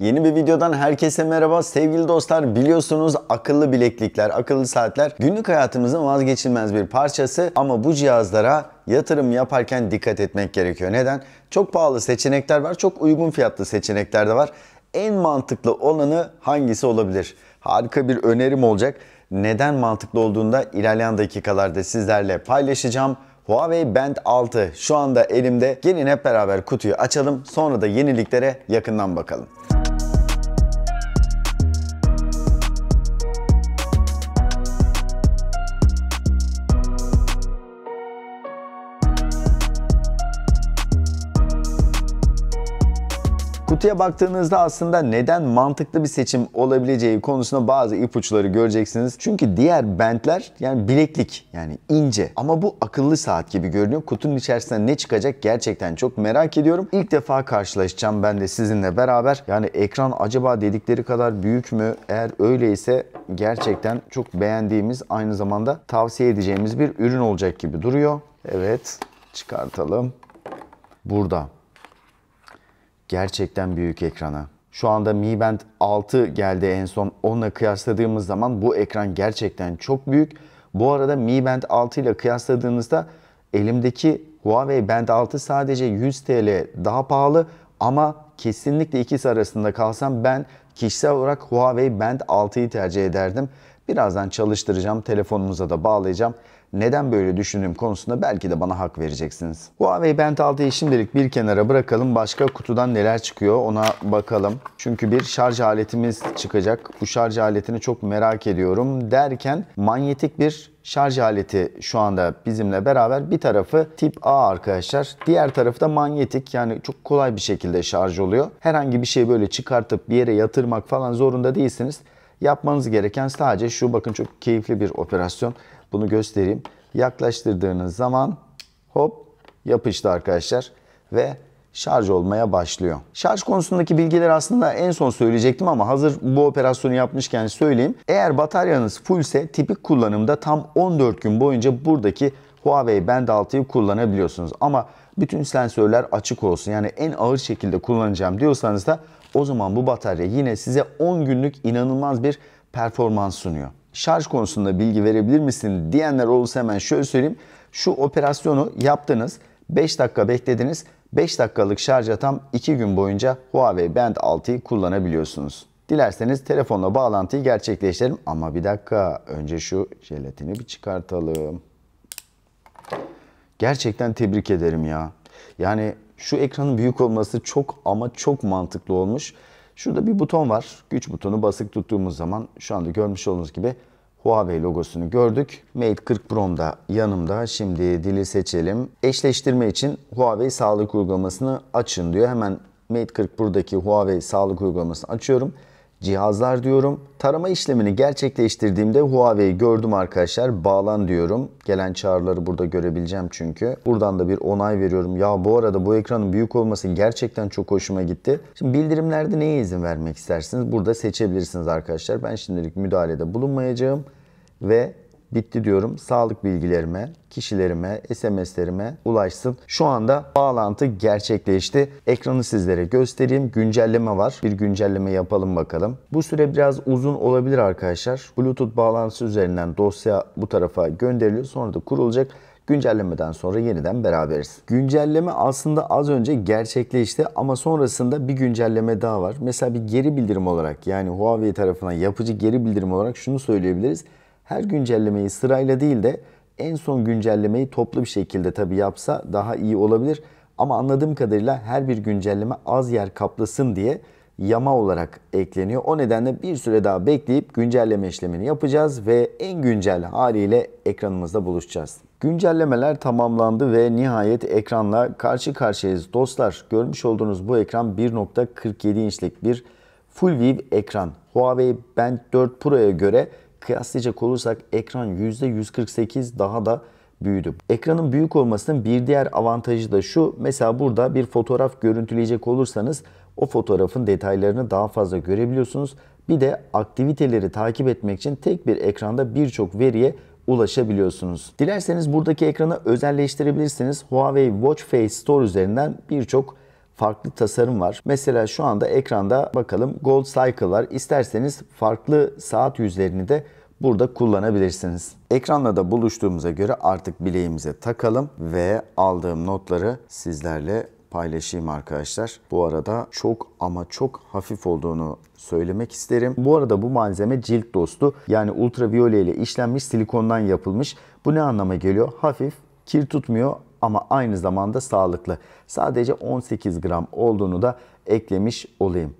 Yeni bir videodan herkese merhaba. Sevgili dostlar biliyorsunuz akıllı bileklikler, akıllı saatler günlük hayatımızın vazgeçilmez bir parçası ama bu cihazlara yatırım yaparken dikkat etmek gerekiyor. Neden? Çok pahalı seçenekler var, çok uygun fiyatlı seçenekler de var. En mantıklı olanı hangisi olabilir? Harika bir önerim olacak. Neden mantıklı olduğunda ilerleyen dakikalarda sizlerle paylaşacağım. Huawei Band 6 şu anda elimde. Gelin hep beraber kutuyu açalım sonra da yeniliklere yakından bakalım. Kutuya baktığınızda aslında neden mantıklı bir seçim olabileceği konusunda bazı ipuçları göreceksiniz. Çünkü diğer bentler yani bileklik yani ince ama bu akıllı saat gibi görünüyor. Kutunun içerisinde ne çıkacak gerçekten çok merak ediyorum. İlk defa karşılaşacağım ben de sizinle beraber. Yani ekran acaba dedikleri kadar büyük mü? Eğer öyleyse gerçekten çok beğendiğimiz aynı zamanda tavsiye edeceğimiz bir ürün olacak gibi duruyor. Evet çıkartalım. Burada gerçekten büyük ekrana. Şu anda Mi Band 6 geldi en son. Onunla kıyasladığımız zaman bu ekran gerçekten çok büyük. Bu arada Mi Band 6 ile kıyasladığınızda elimdeki Huawei Band 6 sadece 100 TL daha pahalı ama kesinlikle ikisi arasında kalsam ben kişisel olarak Huawei Band 6'yı tercih ederdim. Birazdan çalıştıracağım, telefonumuza da bağlayacağım neden böyle düşündüğüm konusunda belki de bana hak vereceksiniz. Huawei Band 6'yı şimdilik bir kenara bırakalım. Başka kutudan neler çıkıyor ona bakalım. Çünkü bir şarj aletimiz çıkacak. Bu şarj aletini çok merak ediyorum derken manyetik bir şarj aleti şu anda bizimle beraber. Bir tarafı tip A arkadaşlar. Diğer tarafı da manyetik. Yani çok kolay bir şekilde şarj oluyor. Herhangi bir şey böyle çıkartıp bir yere yatırmak falan zorunda değilsiniz. Yapmanız gereken sadece şu bakın çok keyifli bir operasyon. Bunu göstereyim. Yaklaştırdığınız zaman hop yapıştı arkadaşlar ve şarj olmaya başlıyor. Şarj konusundaki bilgiler aslında en son söyleyecektim ama hazır bu operasyonu yapmışken söyleyeyim. Eğer bataryanız fullse tipik kullanımda tam 14 gün boyunca buradaki Huawei Band 6'yı kullanabiliyorsunuz. Ama bütün sensörler açık olsun yani en ağır şekilde kullanacağım diyorsanız da o zaman bu batarya yine size 10 günlük inanılmaz bir performans sunuyor şarj konusunda bilgi verebilir misin diyenler olursa hemen şöyle söyleyeyim. Şu operasyonu yaptınız. 5 dakika beklediniz. 5 dakikalık şarja tam 2 gün boyunca Huawei Band 6'yı kullanabiliyorsunuz. Dilerseniz telefonla bağlantıyı gerçekleştirelim. Ama bir dakika önce şu jelatini bir çıkartalım. Gerçekten tebrik ederim ya. Yani şu ekranın büyük olması çok ama çok mantıklı olmuş. Şurada bir buton var. Güç butonu basık tuttuğumuz zaman şu anda görmüş olduğunuz gibi Huawei logosunu gördük. Mate 40 Pro'm da yanımda. Şimdi dili seçelim. Eşleştirme için Huawei sağlık uygulamasını açın diyor. Hemen Mate 40 Pro'daki Huawei sağlık uygulamasını açıyorum cihazlar diyorum. Tarama işlemini gerçekleştirdiğimde Huawei'yi gördüm arkadaşlar. Bağlan diyorum. Gelen çağrıları burada görebileceğim çünkü. Buradan da bir onay veriyorum. Ya bu arada bu ekranın büyük olması gerçekten çok hoşuma gitti. Şimdi bildirimlerde neye izin vermek istersiniz? Burada seçebilirsiniz arkadaşlar. Ben şimdilik müdahalede bulunmayacağım ve bitti diyorum. Sağlık bilgilerime, kişilerime, SMS'lerime ulaşsın. Şu anda bağlantı gerçekleşti. Ekranı sizlere göstereyim. Güncelleme var. Bir güncelleme yapalım bakalım. Bu süre biraz uzun olabilir arkadaşlar. Bluetooth bağlantısı üzerinden dosya bu tarafa gönderiliyor. Sonra da kurulacak. Güncellemeden sonra yeniden beraberiz. Güncelleme aslında az önce gerçekleşti ama sonrasında bir güncelleme daha var. Mesela bir geri bildirim olarak yani Huawei tarafından yapıcı geri bildirim olarak şunu söyleyebiliriz her güncellemeyi sırayla değil de en son güncellemeyi toplu bir şekilde tabi yapsa daha iyi olabilir. Ama anladığım kadarıyla her bir güncelleme az yer kaplasın diye yama olarak ekleniyor. O nedenle bir süre daha bekleyip güncelleme işlemini yapacağız ve en güncel haliyle ekranımızda buluşacağız. Güncellemeler tamamlandı ve nihayet ekranla karşı karşıyayız. Dostlar görmüş olduğunuz bu ekran 1.47 inçlik bir Full View ekran. Huawei Band 4 Pro'ya göre kıyaslayacak olursak ekran %148 daha da büyüdü. Ekranın büyük olmasının bir diğer avantajı da şu. Mesela burada bir fotoğraf görüntüleyecek olursanız o fotoğrafın detaylarını daha fazla görebiliyorsunuz. Bir de aktiviteleri takip etmek için tek bir ekranda birçok veriye ulaşabiliyorsunuz. Dilerseniz buradaki ekranı özelleştirebilirsiniz. Huawei Watch Face Store üzerinden birçok farklı tasarım var. Mesela şu anda ekranda bakalım Gold Cycle var. İsterseniz farklı saat yüzlerini de burada kullanabilirsiniz. Ekranla da buluştuğumuza göre artık bileğimize takalım ve aldığım notları sizlerle paylaşayım arkadaşlar. Bu arada çok ama çok hafif olduğunu söylemek isterim. Bu arada bu malzeme cilt dostu. Yani ultraviyole ile işlenmiş silikondan yapılmış. Bu ne anlama geliyor? Hafif, kir tutmuyor ama aynı zamanda sağlıklı. Sadece 18 gram olduğunu da eklemiş olayım.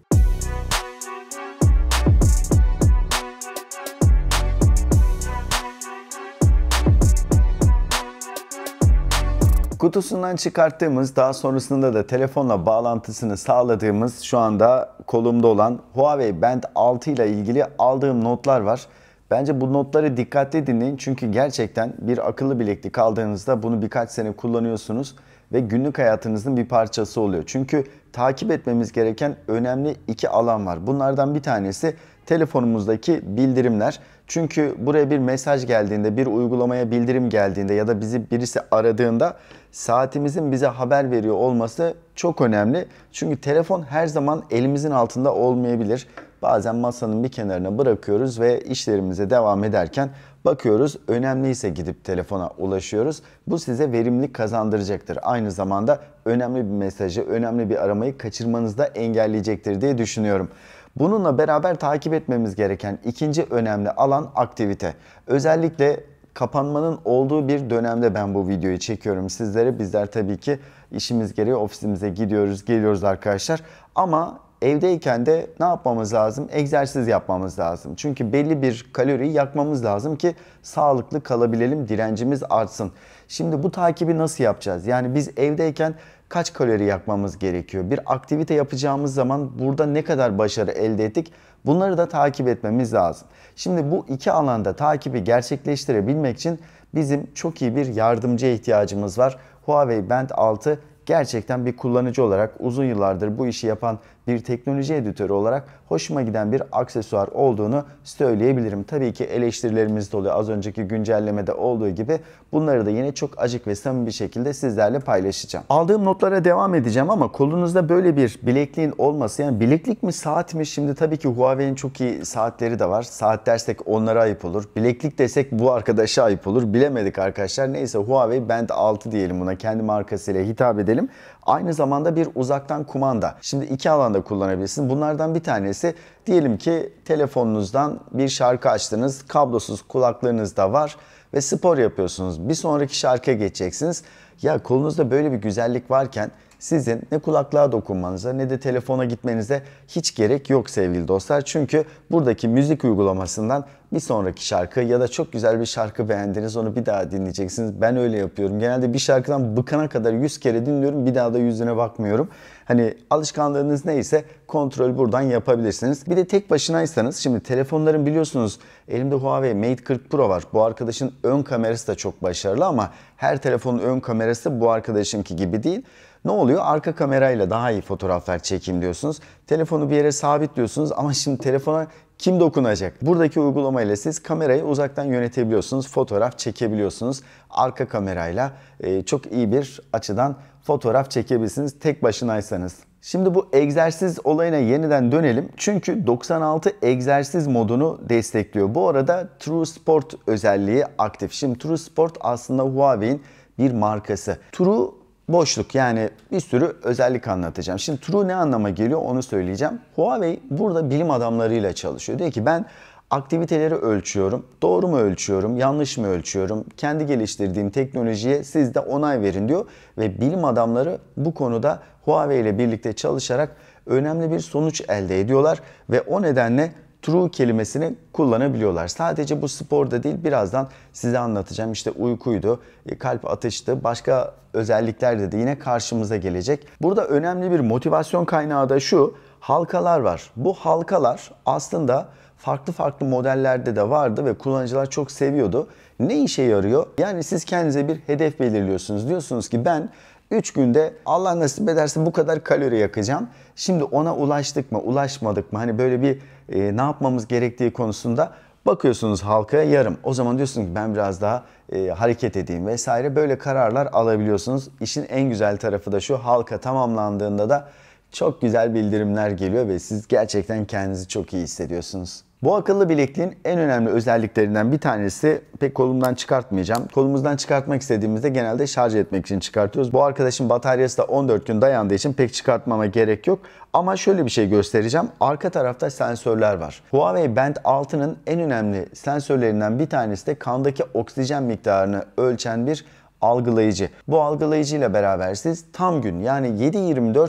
Kutusundan çıkarttığımız daha sonrasında da telefonla bağlantısını sağladığımız şu anda kolumda olan Huawei Band 6 ile ilgili aldığım notlar var. Bence bu notları dikkatli dinleyin çünkü gerçekten bir akıllı bileklik aldığınızda bunu birkaç sene kullanıyorsunuz ve günlük hayatınızın bir parçası oluyor. Çünkü takip etmemiz gereken önemli iki alan var. Bunlardan bir tanesi telefonumuzdaki bildirimler. Çünkü buraya bir mesaj geldiğinde, bir uygulamaya bildirim geldiğinde ya da bizi birisi aradığında saatimizin bize haber veriyor olması çok önemli. Çünkü telefon her zaman elimizin altında olmayabilir bazen masanın bir kenarına bırakıyoruz ve işlerimize devam ederken bakıyoruz. Önemliyse gidip telefona ulaşıyoruz. Bu size verimlilik kazandıracaktır. Aynı zamanda önemli bir mesajı, önemli bir aramayı kaçırmanızı da engelleyecektir diye düşünüyorum. Bununla beraber takip etmemiz gereken ikinci önemli alan aktivite. Özellikle kapanmanın olduğu bir dönemde ben bu videoyu çekiyorum sizlere. Bizler tabii ki işimiz gereği ofisimize gidiyoruz, geliyoruz arkadaşlar. Ama evdeyken de ne yapmamız lazım? Egzersiz yapmamız lazım. Çünkü belli bir kaloriyi yakmamız lazım ki sağlıklı kalabilelim, direncimiz artsın. Şimdi bu takibi nasıl yapacağız? Yani biz evdeyken kaç kalori yakmamız gerekiyor? Bir aktivite yapacağımız zaman burada ne kadar başarı elde ettik? Bunları da takip etmemiz lazım. Şimdi bu iki alanda takibi gerçekleştirebilmek için bizim çok iyi bir yardımcıya ihtiyacımız var. Huawei Band 6 gerçekten bir kullanıcı olarak uzun yıllardır bu işi yapan bir teknoloji editörü olarak hoşuma giden bir aksesuar olduğunu söyleyebilirim. Tabii ki eleştirilerimiz de oluyor. Az önceki güncellemede olduğu gibi bunları da yine çok acık ve samimi bir şekilde sizlerle paylaşacağım. Aldığım notlara devam edeceğim ama kolunuzda böyle bir bilekliğin olması yani bileklik mi saat mi şimdi tabii ki Huawei'nin çok iyi saatleri de var. Saat dersek onlara ayıp olur. Bileklik desek bu arkadaşa ayıp olur. Bilemedik arkadaşlar. Neyse Huawei Band 6 diyelim buna kendi markasıyla hitap edelim diyelim. Aynı zamanda bir uzaktan kumanda. Şimdi iki alanda kullanabilirsiniz. Bunlardan bir tanesi diyelim ki telefonunuzdan bir şarkı açtınız. Kablosuz kulaklığınız da var ve spor yapıyorsunuz. Bir sonraki şarkıya geçeceksiniz. Ya kolunuzda böyle bir güzellik varken sizin ne kulaklığa dokunmanıza ne de telefona gitmenize hiç gerek yok sevgili dostlar. Çünkü buradaki müzik uygulamasından bir sonraki şarkı ya da çok güzel bir şarkı beğendiniz onu bir daha dinleyeceksiniz. Ben öyle yapıyorum. Genelde bir şarkıdan bıkana kadar 100 kere dinliyorum bir daha da yüzüne bakmıyorum. Hani alışkanlığınız neyse kontrol buradan yapabilirsiniz. Bir de tek başınaysanız şimdi telefonların biliyorsunuz elimde Huawei Mate 40 Pro var. Bu arkadaşın ön kamerası da çok başarılı ama her telefonun ön kamerası bu arkadaşınki gibi değil. Ne oluyor? Arka kamerayla daha iyi fotoğraflar çekeyim diyorsunuz. Telefonu bir yere sabitliyorsunuz ama şimdi telefona kim dokunacak? Buradaki uygulamayla siz kamerayı uzaktan yönetebiliyorsunuz. Fotoğraf çekebiliyorsunuz. Arka kamerayla e, çok iyi bir açıdan fotoğraf çekebilirsiniz tek başınaysanız. Şimdi bu egzersiz olayına yeniden dönelim. Çünkü 96 egzersiz modunu destekliyor. Bu arada True Sport özelliği aktif. Şimdi True Sport aslında Huawei'in bir markası. True boşluk yani bir sürü özellik anlatacağım. Şimdi True ne anlama geliyor onu söyleyeceğim. Huawei burada bilim adamlarıyla çalışıyor. Diyor ki ben aktiviteleri ölçüyorum. Doğru mu ölçüyorum, yanlış mı ölçüyorum? Kendi geliştirdiğim teknolojiye siz de onay verin diyor ve bilim adamları bu konuda Huawei ile birlikte çalışarak önemli bir sonuç elde ediyorlar ve o nedenle true kelimesini kullanabiliyorlar. Sadece bu sporda değil birazdan size anlatacağım. İşte uykuydu, e, kalp atıştı, başka özellikler de yine karşımıza gelecek. Burada önemli bir motivasyon kaynağı da şu halkalar var. Bu halkalar aslında farklı farklı modellerde de vardı ve kullanıcılar çok seviyordu. Ne işe yarıyor? Yani siz kendinize bir hedef belirliyorsunuz. Diyorsunuz ki ben 3 günde Allah nasip ederse bu kadar kalori yakacağım. Şimdi ona ulaştık mı, ulaşmadık mı? Hani böyle bir e, ne yapmamız gerektiği konusunda bakıyorsunuz halkaya yarım. O zaman diyorsunuz ki ben biraz daha e, hareket edeyim vesaire. Böyle kararlar alabiliyorsunuz. İşin en güzel tarafı da şu halka tamamlandığında da çok güzel bildirimler geliyor ve siz gerçekten kendinizi çok iyi hissediyorsunuz. Bu akıllı bilekliğin en önemli özelliklerinden bir tanesi pek kolumdan çıkartmayacağım. Kolumuzdan çıkartmak istediğimizde genelde şarj etmek için çıkartıyoruz. Bu arkadaşın bataryası da 14 gün dayandığı için pek çıkartmama gerek yok. Ama şöyle bir şey göstereceğim. Arka tarafta sensörler var. Huawei Band 6'nın en önemli sensörlerinden bir tanesi de kandaki oksijen miktarını ölçen bir algılayıcı. Bu algılayıcıyla beraber siz tam gün yani 7-24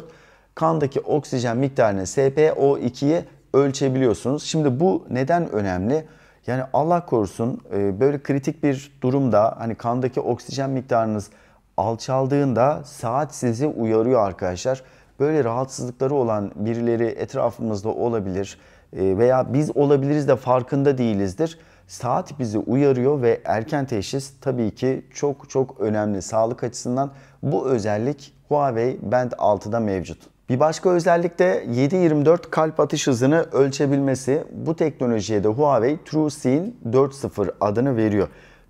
kandaki oksijen miktarını SPO2'ye ölçebiliyorsunuz. Şimdi bu neden önemli? Yani Allah korusun e, böyle kritik bir durumda hani kandaki oksijen miktarınız alçaldığında saat sizi uyarıyor arkadaşlar. Böyle rahatsızlıkları olan birileri etrafımızda olabilir e, veya biz olabiliriz de farkında değilizdir. Saat bizi uyarıyor ve erken teşhis tabii ki çok çok önemli sağlık açısından. Bu özellik Huawei Band 6'da mevcut. Bir başka özellik de 7.24 kalp atış hızını ölçebilmesi. Bu teknolojiye de Huawei TrueSee'in 4.0 adını veriyor.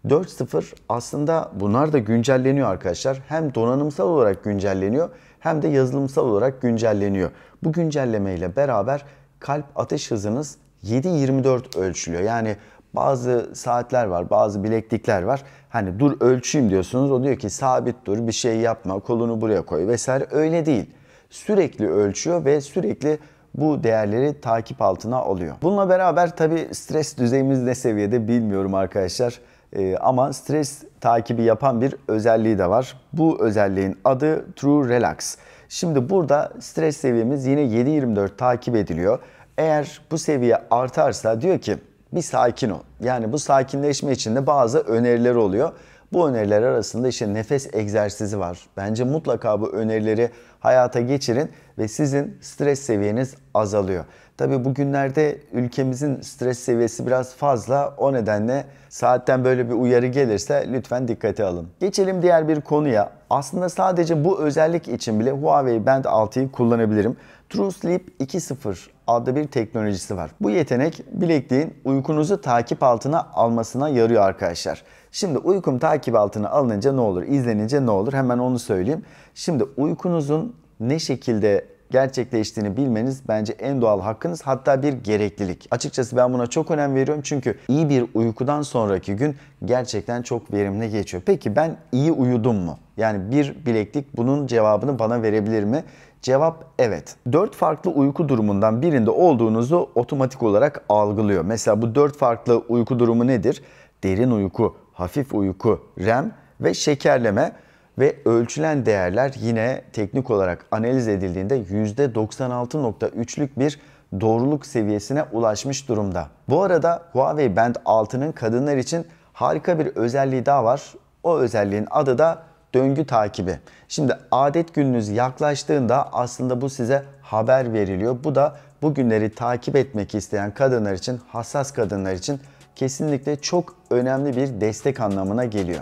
4.0 aslında bunlar da güncelleniyor arkadaşlar. Hem donanımsal olarak güncelleniyor hem de yazılımsal olarak güncelleniyor. Bu güncelleme ile beraber kalp atış hızınız 7.24 ölçülüyor. Yani bazı saatler var, bazı bileklikler var. Hani dur ölçeyim diyorsunuz. O diyor ki sabit dur, bir şey yapma, kolunu buraya koy vesaire. Öyle değil sürekli ölçüyor ve sürekli bu değerleri takip altına alıyor. Bununla beraber tabi stres düzeyimiz ne seviyede bilmiyorum arkadaşlar. Ee, ama stres takibi yapan bir özelliği de var. Bu özelliğin adı True Relax. Şimdi burada stres seviyemiz yine 7-24 takip ediliyor. Eğer bu seviye artarsa diyor ki bir sakin ol. Yani bu sakinleşme için de bazı öneriler oluyor. Bu öneriler arasında işte nefes egzersizi var. Bence mutlaka bu önerileri hayata geçirin ve sizin stres seviyeniz azalıyor. Tabi bugünlerde ülkemizin stres seviyesi biraz fazla o nedenle saatten böyle bir uyarı gelirse lütfen dikkate alın. Geçelim diğer bir konuya. Aslında sadece bu özellik için bile Huawei Band 6'yı kullanabilirim. True Sleep 2.0 adlı bir teknolojisi var. Bu yetenek bilekliğin uykunuzu takip altına almasına yarıyor arkadaşlar. Şimdi uykum takip altına alınınca ne olur? İzlenince ne olur? Hemen onu söyleyeyim. Şimdi uykunuzun ne şekilde gerçekleştiğini bilmeniz bence en doğal hakkınız hatta bir gereklilik. Açıkçası ben buna çok önem veriyorum çünkü iyi bir uykudan sonraki gün gerçekten çok verimli geçiyor. Peki ben iyi uyudum mu? Yani bir bileklik bunun cevabını bana verebilir mi? Cevap evet. Dört farklı uyku durumundan birinde olduğunuzu otomatik olarak algılıyor. Mesela bu dört farklı uyku durumu nedir? Derin uyku, hafif uyku REM ve şekerleme ve ölçülen değerler yine teknik olarak analiz edildiğinde %96.3'lük bir doğruluk seviyesine ulaşmış durumda. Bu arada Huawei Band 6'nın kadınlar için harika bir özelliği daha var. O özelliğin adı da döngü takibi. Şimdi adet gününüz yaklaştığında aslında bu size haber veriliyor. Bu da bu günleri takip etmek isteyen kadınlar için, hassas kadınlar için kesinlikle çok önemli bir destek anlamına geliyor.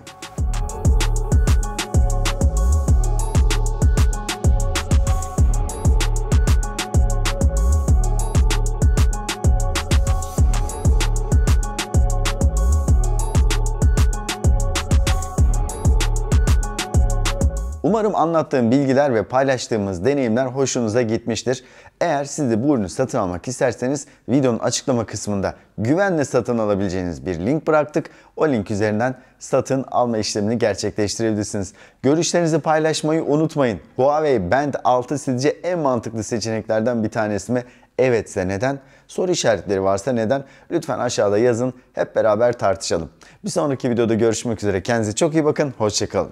Umarım anlattığım bilgiler ve paylaştığımız deneyimler hoşunuza gitmiştir. Eğer siz de bu ürünü satın almak isterseniz videonun açıklama kısmında güvenle satın alabileceğiniz bir link bıraktık. O link üzerinden satın alma işlemini gerçekleştirebilirsiniz. Görüşlerinizi paylaşmayı unutmayın. Huawei Band 6 sizce en mantıklı seçeneklerden bir tanesi mi? evetse neden, soru işaretleri varsa neden lütfen aşağıda yazın hep beraber tartışalım. Bir sonraki videoda görüşmek üzere kendinize çok iyi bakın hoşçakalın.